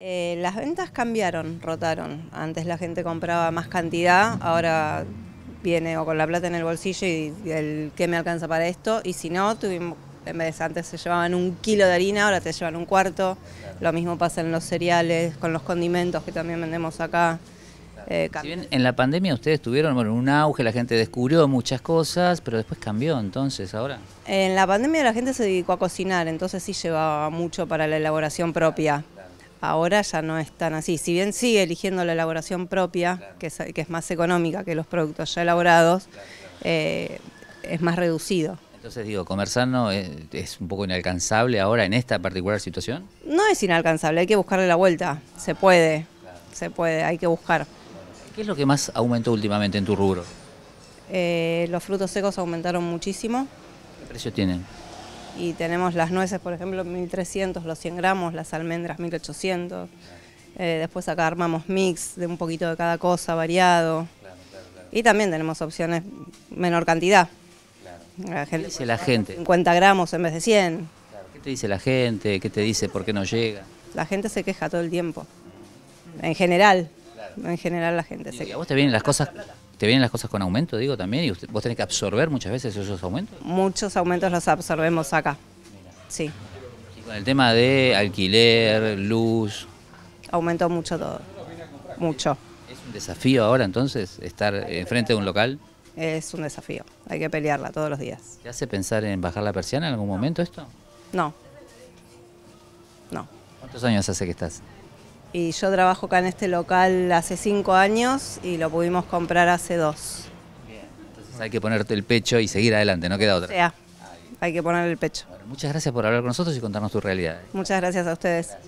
Eh, las ventas cambiaron, rotaron. Antes la gente compraba más cantidad, ahora viene o con la plata en el bolsillo y el qué me alcanza para esto. Y si no, tuvimos, en vez de antes se llevaban un kilo de harina, ahora te llevan un cuarto. Lo mismo pasa en los cereales, con los condimentos que también vendemos acá. Eh, bien en la pandemia ustedes tuvieron un auge, la gente descubrió muchas cosas, pero después cambió entonces ahora. En la pandemia la gente se dedicó a cocinar, entonces sí llevaba mucho para la elaboración propia. Ahora ya no es tan así. Si bien sigue eligiendo la elaboración propia, que, es, más económica que los productos ya elaborados, eh, es más reducido. Entonces digo, comer sano eh, es, un poco inalcanzable ahora en esta particular situación. No es inalcanzable, hay que buscarle la vuelta. Se puede, se puede, hay que buscar. ¿Qué es lo que más aumentó últimamente en tu rubro? Eh, los frutos secos aumentaron muchísimo. ¿Qué precio tienen? y tenemos las nueces, por ejemplo, 1300, los 100 gramos, las almendras 1800. Eh, después acá armamos mix de un poquito de cada cosa, variado. Y también tenemos opciones menor cantidad. La gente, ¿Qué dice la gente? 50 gramos en vez de 100. ¿Qué te dice la gente? ¿Qué te dice por qué no llega? La gente se queja todo el tiempo. En general. En general la gente se queja. ¿A vos te vienen las cosas... ¿Te vienen las cosas con aumento, digo, también? ¿Y vos tenés que absorber muchas veces esos aumentos? Muchos aumentos los absorbemos acá, sí. con el tema de alquiler, luz... Aumentó mucho todo, mucho. ¿Es un desafío ahora entonces estar enfrente de un local? Es un desafío, hay que pelearla todos los días. ¿Te hace pensar en bajar la persiana en algún momento esto? No, no. ¿Cuántos años hace que estás? Y yo trabajo acá en este local hace cinco años y lo pudimos comprar hace dos. Bien, entonces hay que ponerte el pecho y seguir adelante, no queda otra. O sea, hay que poner el pecho. muchas gracias por hablar con nosotros y contarnos tu realidad. Muchas gracias a ustedes.